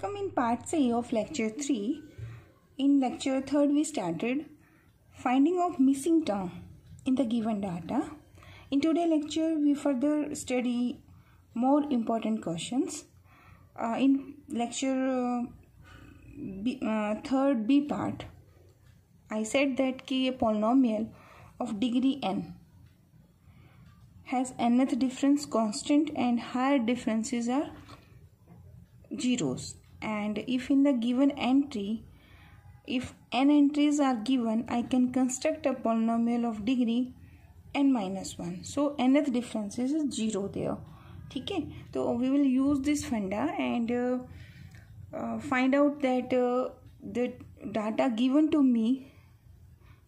Welcome in part C of lecture 3. In lecture 3 we started finding of missing term in the given data. In today's lecture we further study more important questions. Uh, in lecture uh, B, uh, third B part I said that k a polynomial of degree n has nth difference constant and higher differences are zeros and if in the given entry if n entries are given i can construct a polynomial of degree n minus 1 so nth difference is zero there theek hai ठीक है तो we will use uh, फंडा and find out that the data given to me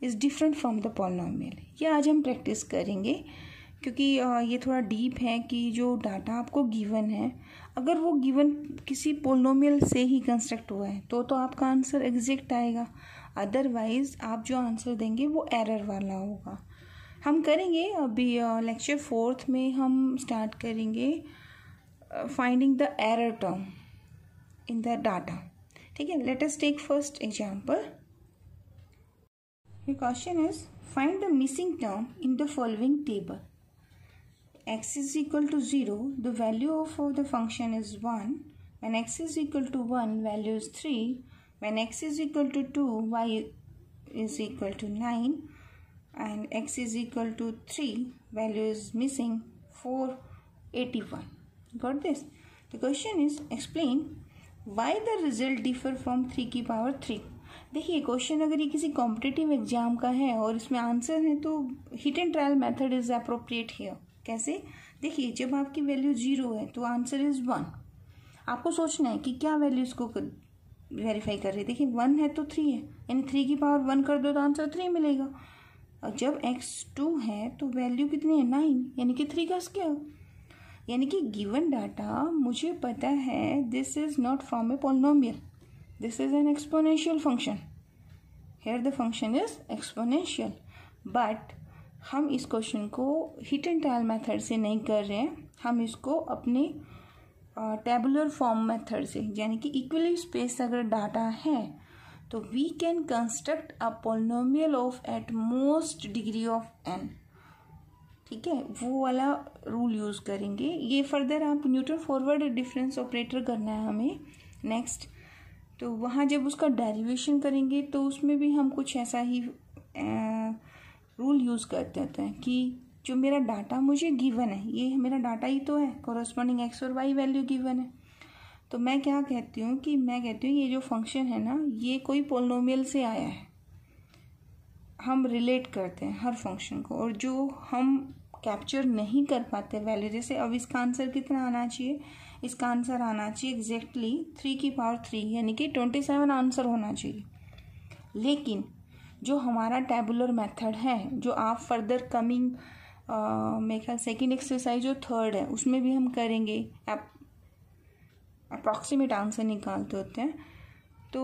is different from the polynomial ये आज हम practice करेंगे क्योंकि ये थोड़ा डीप है कि जो डाटा आपको गिवन है अगर वो गिवन किसी पोलोमियल से ही कंस्ट्रक्ट हुआ है तो तो आपका आंसर एग्जैक्ट आएगा अदरवाइज आप जो आंसर देंगे वो एरर वाला होगा हम करेंगे अभी लेक्चर फोर्थ में हम स्टार्ट करेंगे finding the error term in the data ठीक है let us take first example question is find the missing term in the following table x is equal to 0, the value of the function is 1. When x is equal to 1, value is 3. When x is equal to 2, y is equal to 9. And x is equal to 3, value is missing 481. Got this? The question is explain why the result differ from 3 की power 3. देखिए question अगर ये किसी competitive exam का है और इसमें answer है तो hit and trial method is appropriate here कैसे देखिए जब आपकी वैल्यू जीरो है तो आंसर इज़ वन आपको सोचना है कि क्या वैल्यू इसको वेरीफाई कर रही है देखिए वन है तो थ्री है यानी थ्री की पावर वन कर दो तो आंसर थ्री मिलेगा और जब एक्स टू है तो वैल्यू कितनी है नाइन यानी कि थ्री का स्क्वायर यानी कि गिवन डाटा मुझे पता है this is not from a polynomial this is an exponential function here the function is exponential but हम इस क्वेश्चन को हिट एंड ट्रायल मेथड से नहीं कर रहे हैं हम इसको अपने टेबुलर फॉर्म मेथड से यानी कि इक्वली स्पेस अगर डाटा है तो we can construct a polynomial of at most degree of n ठीक है वो वाला रूल यूज़ करेंगे ये फर्दर आप न्यूटन फॉरवर्ड डिफरेंस ऑपरेटर करना है हमें नेक्स्ट तो वहाँ जब उसका डेरिवेशन करेंगे तो उसमें भी हम कुछ ऐसा ही रूल यूज़ कर देते हैं कि जो मेरा डाटा मुझे गिवन है ये मेरा डाटा ही तो है कॉरस्पॉन्डिंग एक्स और वाई वैल्यू गिवन है तो मैं क्या कहती हूँ कि मैं कहती हूँ ये जो फंक्शन है ना ये कोई पोलोमियल से आया है हम रिलेट करते हैं हर फंक्शन को और जो हम कैप्चर नहीं कर पाते वैल्यू जैसे अब इसका आंसर कितना आना चाहिए इसका आंसर आना चाहिए एग्जैक्टली थ्री की पावर थ्री यानी कि ट्वेंटी सेवन आंसर होना चाहिए लेकिन जो हमारा टेबुलर मेथड है जो आप फर्दर कमिंग मेरे ख्याल सेकेंड एक्सरसाइज जो थर्ड है उसमें भी हम करेंगे अप्रॉक्सीमेट आंसर निकालते होते हैं तो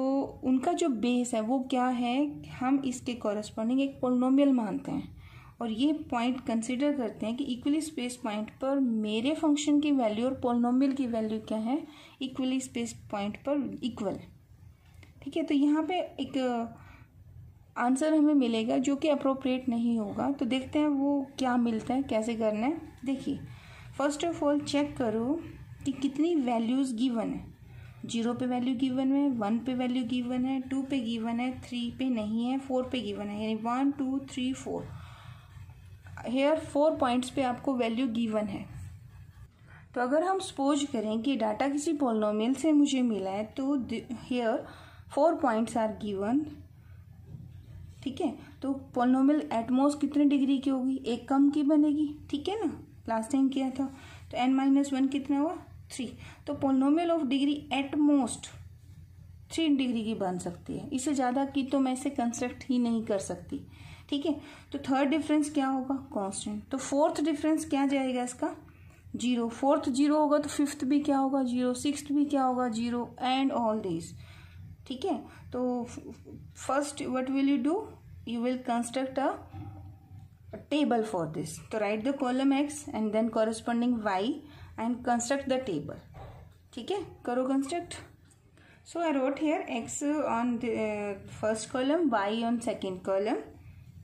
उनका जो बेस है वो क्या है हम इसके कॉरस्पॉन्डिंग एक पोलिनोमियल मानते हैं और ये पॉइंट कंसिडर करते हैं कि इक्वली स्पेस पॉइंट पर मेरे फंक्शन की वैल्यू और पोलिनोमियल की वैल्यू क्या है इक्वली स्पेस पॉइंट पर इक्वल ठीक है तो यहाँ पे एक आंसर हमें मिलेगा जो कि अप्रोप्रिएट नहीं होगा तो देखते हैं वो क्या मिलता है कैसे करना है देखिए फर्स्ट ऑफ ऑल चेक करो कि कितनी वैल्यूज़ गिवन है जीरो पे वैल्यू गिवन है वन पे वैल्यू गिवन है टू पे गिवन है थ्री पे नहीं है फोर पे गिवन है यानी one two three four here four points पे आपको वैल्यू गिवन है तो अगर हम सपोज करें कि डाटा किसी पोलिनोमियल से मुझे मिला है तो here four points are given ठीक है तो पोलोमल एटमोस्ट कितने डिग्री की होगी एक कम की बनेगी ठीक है ना लास्ट टाइम किया था तो एन माइनस वन कितना हुआ थ्री तो polynomial of degree at most three degree की बन सकती है इससे ज़्यादा की तो मैं इसे कंस्ट्रक्ट ही नहीं कर सकती ठीक है तो थर्ड डिफरेंस क्या होगा कॉन्स्टेंट तो फोर्थ डिफरेंस क्या जाएगा इसका जीरो फोर्थ जीरो होगा तो फिफ्थ भी क्या होगा जीरो सिक्स भी क्या होगा जीरो एंड ऑल दिस ठीक है तो first what will you do you will construct a table for this तो write the column x and then corresponding y and construct the table ठीक है करो construct so I wrote here x on first column y on second column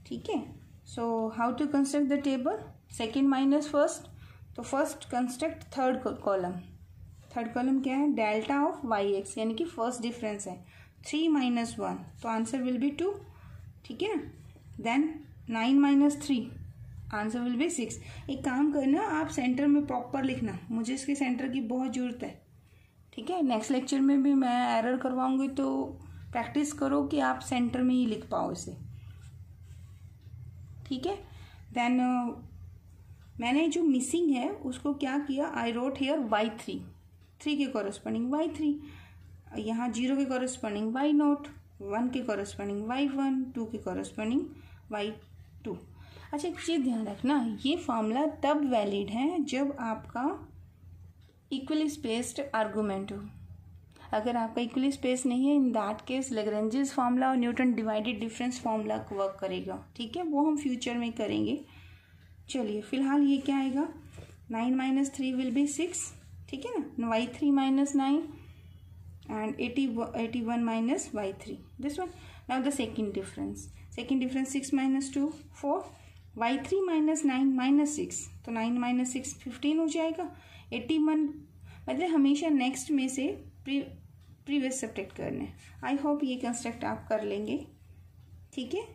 ठीक है so how to construct the table second minus first तो first construct third column third column क्या है delta of y x यानी कि first difference है three minus one तो answer will be two ठीक है then nine minus three answer will be six एक काम करना आप सेंटर में प्रॉपर लिखना मुझे इसके सेंटर की बहुत ज़रूरत है ठीक है नेक्स्ट लेक्चर में भी मैं एरर करवाऊंगी तो प्रैक्टिस करो कि आप सेंटर में ही लिख पाओ इसे ठीक है देन uh, मैंने जो मिसिंग है उसको क्या किया I wrote here y three three के कॉरस्पॉन्डिंग वाई थ्री यहाँ जीरो के कॉरस्पॉन्डिंग वाई नॉट वन के कॉरस्पॉन्डिंग वाई वन टू के कॉरस्पॉन्डिंग वाई टू अच्छा एक चीज़ ध्यान रखना ये फार्मूला तब वैलिड है जब आपका इक्वली स्पेस्ड आर्गूमेंट हो अगर आपका इक्वली स्पेस नहीं है in that case Lagrange's formula और Newton divided difference formula work करेगा ठीक है वो हम फ्यूचर में करेंगे चलिए फिलहाल ये क्या आएगा nine minus three will be six ठीक है ना y three minus nine and eighty eighty one minus y three this one now the second difference second difference six minus two four y three minus nine minus six तो nine minus six fifteen हो जाएगा eighty one मतलब हमेशा next में से pre previous subject करना है आई hope ये कंस्ट्रक्ट आप कर लेंगे ठीक है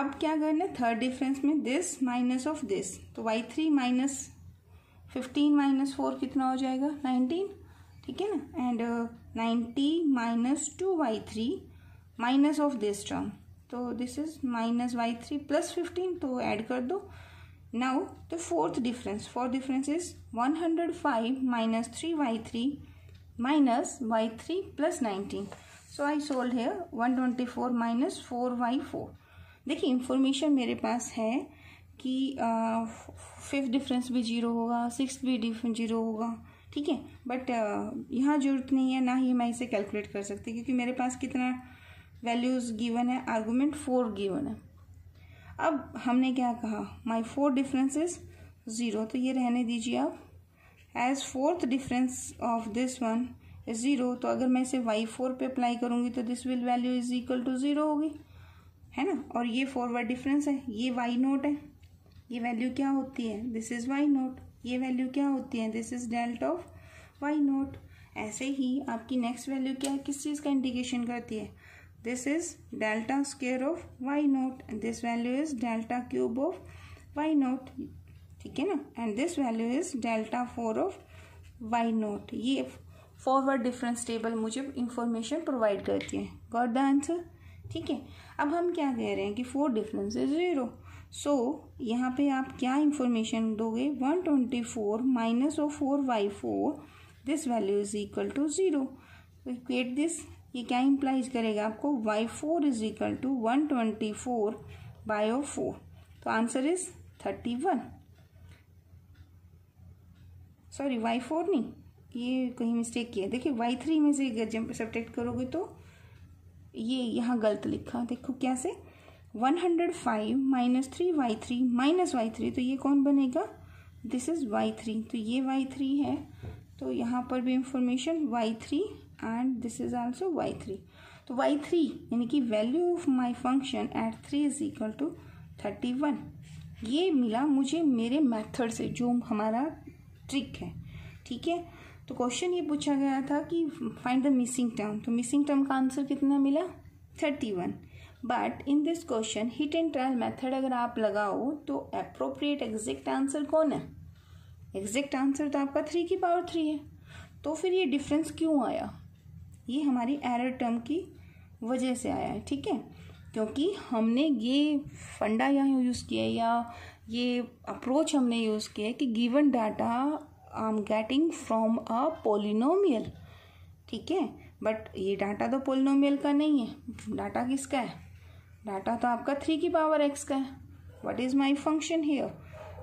अब क्या करना है थर्ड डिफरेंस में दिस माइनस ऑफ दिस तो y three minus fifteen minus four कितना हो जाएगा नाइनटीन ठीक है ना and ninety minus two y three minus of this term तो this is minus y three plus fifteen तो ऐड कर दो now the fourth difference fourth difference is one hundred five minus three y three minus y three plus so I solved है one twenty four minus four y four देखिए information मेरे पास है कि fifth difference भी zero होगा six भी difference zero होगा ठीक है बट यहाँ ज़रूरत नहीं है ना ही मैं इसे कैलकुलेट कर सकती क्योंकि मेरे पास कितना वैल्यूज़ गिवन है आर्गूमेंट फोर गिवन है अब हमने क्या कहा माई फोर डिफरेंसेस ज़ीरो तो ये रहने दीजिए आप as fourth difference of this one is zero तो अगर मैं इसे वाई फोर पर अप्लाई करूँगी तो this will value is equal to zero होगी है ना और ये फॉरवर्ड डिफरेंस है ये वाई नोट है ये वैल्यू क्या होती है दिस इज़ वाई नोट ये वैल्यू क्या होती है this is delta of y naught ऐसे ही आपकी नेक्स्ट वैल्यू क्या है किस चीज़ का इंडिकेशन करती है this is delta square of y naught and this value is delta cube of y naught ठीक है ना and this value is delta four of y naught ये फॉरवर्ड डिफरेंस टेबल मुझे इंफॉर्मेशन प्रोवाइड करती है got the answer ठीक है अब हम क्या कह रहे हैं कि four difference is zero so so, यहाँ पे आप क्या इंफॉर्मेशन दोगे one twenty four minus of four by four this value is equal to zero equate this ये क्या इम्प्लाइज करेगा आपको y four is equal to one twenty four by of four तो answer is thirty one sorry y four नहीं ये कहीं mistake किया देखिए वाई थ्री में से सब्जेक्ट करोगे तो ये यहाँ गलत लिखा देखो कैसे one hundred five minus three y three minus y three तो ये कौन बनेगा दिस इज़ वाई थ्री तो ये वाई थ्री है तो यहाँ पर भी information y three and this is also y three तो वाई थ्री यानी कि value of my function at three is equal to thirty one ये मिला मुझे मेरे मेथड से जो हमारा ट्रिक है ठीक है तो क्वेश्चन ये पूछा गया था कि फाइंड द मिसिंग टर्म तो मिसिंग टर्म का आंसर कितना मिला thirty one but in this question hit and trial method अगर आप लगाओ तो अप्रोप्रिएट एग्जैक्ट आंसर कौन है एग्जैक्ट आंसर तो आपका थ्री की पावर थ्री है तो फिर ये डिफरेंस क्यों आया ये हमारी एरर टर्म की वजह से आया है ठीक है क्योंकि हमने ये फंडा यहाँ यूज़ किया या ये अप्रोच हमने यूज़ किया कि given data I am getting from a polynomial ठीक है बट ये डाटा तो पोलिनोमियल का नहीं है डाटा किसका है डाटा तो आपका थ्री की पावर एक्स का है what is my function here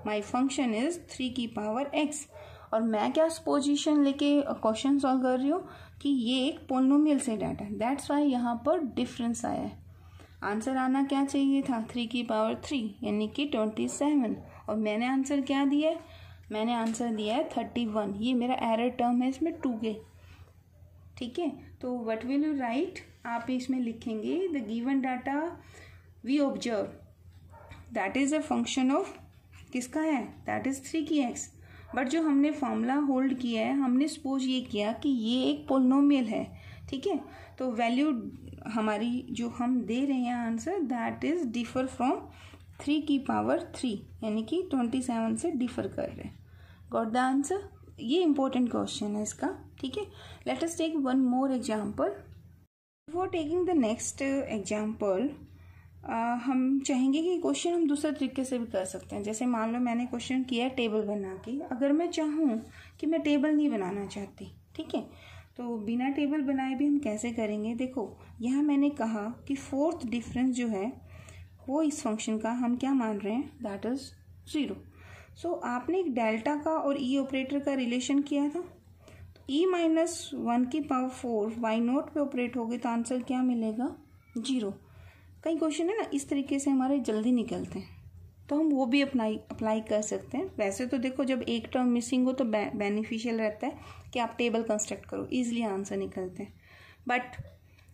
my function is three की पावर एक्स और मैं क्या पोजिशन लेके क्वेश्चन uh, सॉल्व कर रही हूँ कि ये एक पोलिनोमियल से डाटा दैट्स वाई यहाँ पर डिफरेंस आया है आंसर आना क्या चाहिए था थ्री की पावर थ्री यानी कि ट्वेंटी सेवन और मैंने आंसर क्या दिया है मैंने आंसर दिया है थर्टी वन ये मेरा एरर टर्म है इसमें टू के ठीक है तो वट विल यू राइट आप इसमें लिखेंगे the given data we observe that is a function of किसका है दैट इज़ थ्री की एक्स बट जो हमने फॉर्मूला होल्ड किया है हमने सपोज ये किया कि ये एक पोलिनोमियल है ठीक है तो वैल्यू हमारी जो हम दे रहे हैं answer that is differ from three की पावर थ्री यानी कि ट्वेंटी सेवन से डिफर कर रहे हैं गॉट द आंसर ये इंपॉर्टेंट क्वेश्चन है इसका ठीक है let us take one more example before taking the next example हम चाहेंगे कि क्वेश्चन हम दूसरे तरीके से भी कर सकते हैं जैसे मान लो मैंने क्वेश्चन किया टेबल बना के अगर मैं चाहूँ कि मैं टेबल नहीं बनाना चाहती ठीक है तो बिना टेबल बनाए भी हम कैसे करेंगे देखो यहाँ मैंने कहा कि फोर्थ डिफरेंस जो है वो इस फंक्शन का हम क्या मान रहे हैं that is zero so so, आपने एक डेल्टा का और ई e ऑपरेटर का रिलेशन किया था ई माइनस वन की पावर फोर वाई नोट पे ऑपरेट होगी तो आंसर क्या मिलेगा जीरो कई क्वेश्चन है ना इस तरीके से हमारे जल्दी निकलते हैं तो हम वो भी अपनाई अप्लाई कर सकते हैं वैसे तो देखो जब एक टर्म मिसिंग हो तो बेनिफिशियल रहता है कि आप टेबल कंस्ट्रक्ट करो ईजिली आंसर निकलते हैं बट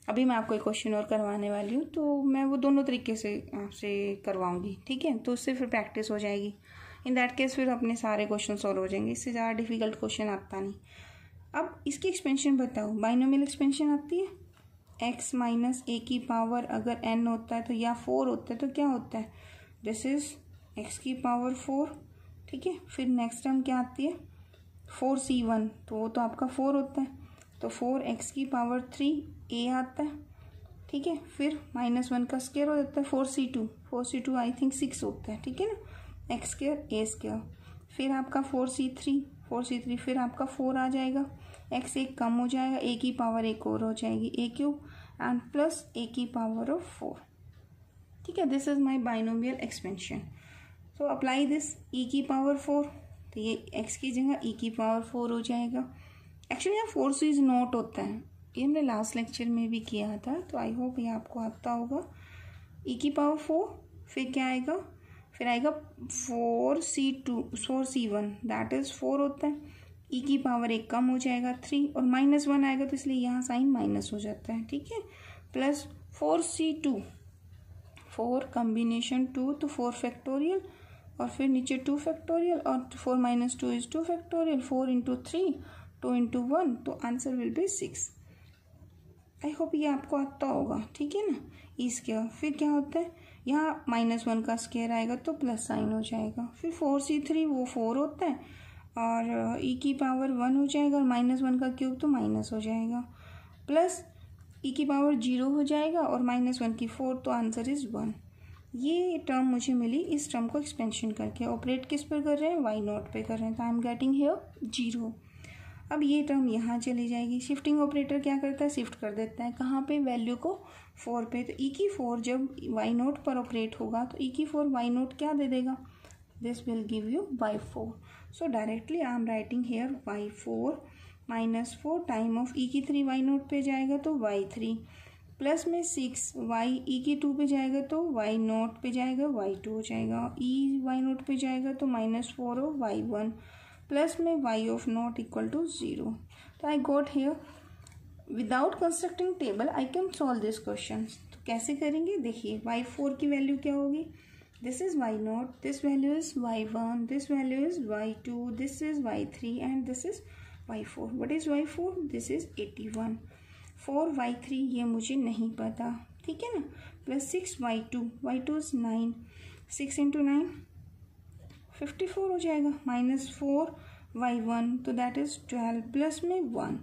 अभी मैं आपको एक क्वेश्चन और करवाने वाली हूँ तो मैं वो दोनों तरीके से आपसे करवाऊँगी ठीक है तो उससे फिर प्रैक्टिस हो जाएगी इन दैट केस फिर अपने सारे क्वेश्चन सॉल्व हो जाएंगे इससे ज़्यादा डिफिकल्ट क्वेश्चन आता नहीं अब इसकी एक्सपेंशन बताओ बाइनोमियल एक्सपेंशन आती है एक्स माइनस ए की पावर अगर एन होता है तो या फोर होता है तो क्या होता है दिस इज एक्स की पावर फोर ठीक है फिर नेक्स्ट टर्म क्या आती है फोर सी वन तो वो तो आपका फोर होता है तो फोर एक्स की पावर थ्री ए आता है ठीक है फिर माइनस वन का स्केयर हो जाता है four C two four C two I think six होता है ठीक है ना एक्स स्क्र ए स्क्र फिर आपका four C three four C three फिर आपका फोर आ जाएगा एक्स एक कम हो जाएगा ए की पावर एक और हो जाएगी a cube and plus a की पावर ऑफ फोर ठीक है this is my binomial expansion so apply this E की पावर फोर तो ये एक्स की जगह ई e की पावर फोर हो जाएगा एक्चुअली यहाँ फोर सीज नोट होता है ये हमने लास्ट लेक्चर में भी किया था तो आई होप ये आपको आता होगा ई e की पावर फोर फिर क्या आएगा फिर आएगा four C two four C one that is four होता है ई e की पावर एक कम हो जाएगा थ्री और माइनस वन आएगा तो इसलिए यहाँ साइन माइनस हो जाता है ठीक है plus four C two four combination two तो फोर फैक्टोरियल और फिर नीचे टू फैक्टोरियल और four minus two is two factorial four into three two into one तो answer will be six I hope ये आपको आता होगा ठीक है ना इसके e फिर क्या होता है यहाँ माइनस वन का स्केयर आएगा तो प्लस साइन हो जाएगा फिर फोर सी थ्री वो फोर होता है और ई e की पावर वन हो जाएगा और माइनस वन का क्यूब तो माइनस हो जाएगा प्लस ई e की पावर जीरो हो जाएगा और माइनस वन की फोर तो आंसर इज़ वन ये टर्म मुझे मिली इस टर्म को एक्सपेंशन करके ऑपरेट किस पर कर रहे हैं वाई नॉट पे कर रहे हैं तो I am getting here zero अब ये टर्म यहाँ चली जाएगी शिफ्टिंग ऑपरेटर क्या करता है शिफ्ट कर देता है कहाँ पे वैल्यू को फोर पे तो ई e की फोर जब वाई नोट पर ऑपरेट होगा तो ई e की फोर वाई नोट क्या दे देगा this will give you y four so directly I am writing here y four minus four time of E की थ्री वाई नोट पे जाएगा तो वाई थ्री प्लस में सिक्स वाई ई की two पे जाएगा तो वाई नोट पे जाएगा वाई टू हो जाएगा ई वाई नोट पे जाएगा तो माइनस फोर हो वाई वन प्लस में y of naught equal to zero तो I got here without constructing table I can solve this question तो कैसे करेंगे देखिए वाई फोर की वैल्यू क्या होगी this is y naught this value is y one this value is y two this is y three and this is y four what is y four this is eighty one four y three ये मुझे नहीं पता ठीक है ना plus six y two y two is nine six into nine fifty four हो जाएगा minus four y one तो दैट इज ट्वेल्व प्लस में one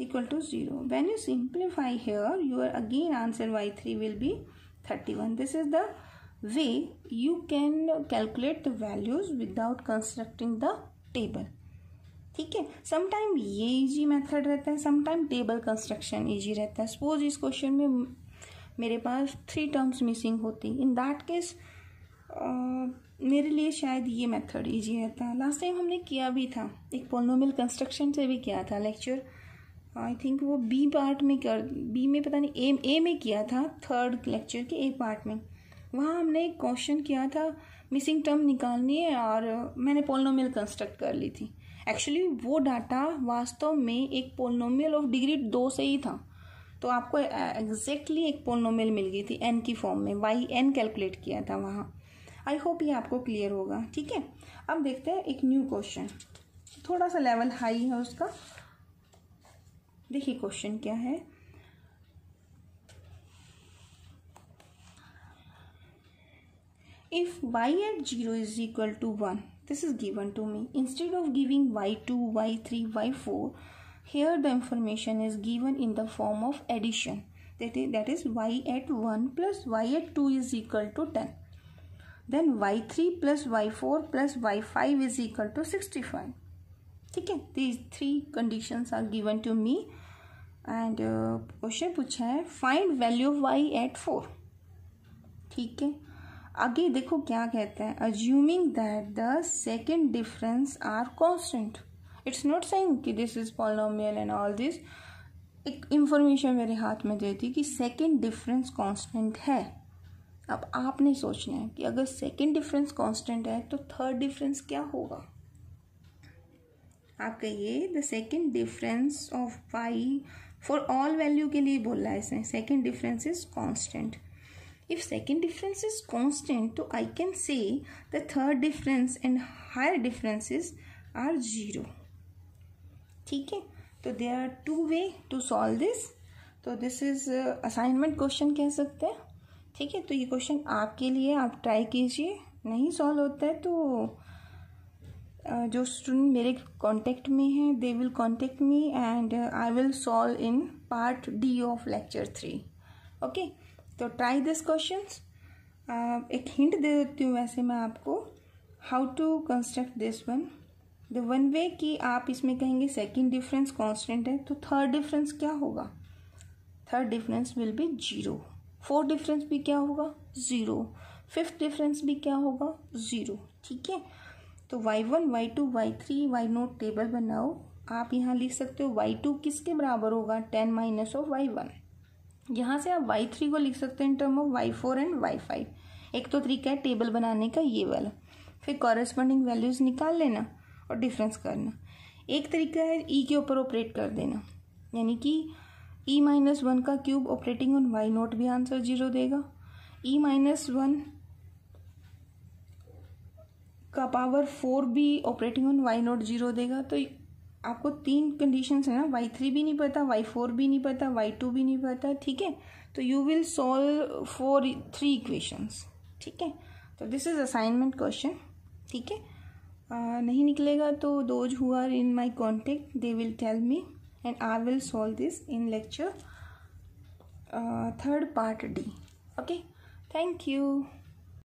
equal to zero when you simplify here your again answer y three will be thirty one this is the way you can calculate the values without constructing the table ठीक है sometime ये easy method रहता है sometime table construction easy रहता है suppose इस question में मेरे पास थ्री टर्म्स मिसिंग होती इन दैट केस मेरे लिए शायद ये मेथड ईजी रहता है लास्ट टाइम हमने किया भी था एक पोलोमिल कंस्ट्रक्शन से भी किया था लेक्चर आई थिंक वो बी पार्ट में कर बी में पता नहीं ए ए में किया था थर्ड लेक्चर के ए पार्ट में वहाँ हमने एक क्वेश्चन किया था मिसिंग टर्म निकालनी है और मैंने पोलोमिल कंस्ट्रक्ट कर ली थी एक्चुअली वो डाटा वास्तव में एक पोलोमिल ऑफ डिग्री दो से ही था तो आपको एग्जैक्टली exactly एक पोलोमिल मिल गई थी एन की फॉर्म में वाई एन कैलकुलेट किया था वहाँ आई होप ये आपको क्लियर होगा ठीक है अब देखते हैं एक न्यू क्वेश्चन थोड़ा सा लेवल हाई है उसका देखिए क्वेश्चन क्या है if y at zero is equal to one this is given to me instead of giving y two y three y four here the information is given in the form of addition that is y at one plus y at two is equal to ten then y three plus y four plus y five is equal to sixty five ठीक है these three condition are given to me and question पूछा है find value y at four ठीक है आगे देखो क्या कहते हैं assuming that the second difference are constant it's not saying कि this is polynomial and all this एक इंफॉर्मेशन मेरे हाथ में देती कि सेकेंड डिफरेंस कॉन्स्टेंट है अब आपने सोचना है कि अगर सेकेंड डिफरेंस कांस्टेंट है तो थर्ड डिफरेंस क्या होगा आप कहिए the second difference of y for all value के लिए बोल रहा है इसने second difference is constant if second difference is constant तो I can say the third difference and higher differences are zero ठीक है तो there are two way to solve this तो दिस इज असाइनमेंट क्वेश्चन कह सकते हैं ठीक है तो ये क्वेश्चन आपके लिए आप ट्राई कीजिए नहीं सॉल्व होता है तो जो स्टूडेंट मेरे कांटेक्ट में हैं they will contact me and I will solve in part D of lecture three okay तो ट्राई दिस क्वेश्चन एक हिंट दे देती हूँ वैसे मैं आपको how to construct this one the one way कि आप इसमें कहेंगे सेकेंड डिफरेंस कॉन्स्टेंट है तो थर्ड डिफरेंस क्या होगा third difference will be zero fourth difference भी क्या होगा ज़ीरो फिफ्थ डिफरेंस भी क्या होगा ज़ीरो ठीक है तो y one y two y three y naught table बनाओ आप यहाँ लिख सकते हो वाई टू किसके बराबर होगा ten minus of y one यहाँ से आप वाई थ्री को लिख सकते हैं in term of y four and y five एक तो तरीका है टेबल बनाने का ये वाला फिर कॉरेस्पॉन्डिंग वैल्यूज़ निकाल लेना और डिफरेंस करना एक तरीका है ई e के ऊपर ऑपरेट कर देना यानी कि ई माइनस वन का cube operating on y naught भी आंसर जीरो देगा ई माइनस वन का पावर फोर भी operating on y naught zero देगा तो आपको तीन कंडीशंस है ना वाई थ्री भी नहीं पता वाई फोर भी नहीं पता वाई टू भी नहीं पता ठीक है तो you will solve four three equations ठीक है तो दिस इज असाइनमेंट क्वेश्चन ठीक है uh, नहीं निकलेगा तो दोज हुआ in my contact they will tell me and I will solve this in lecture uh, third part D. Okay, thank you.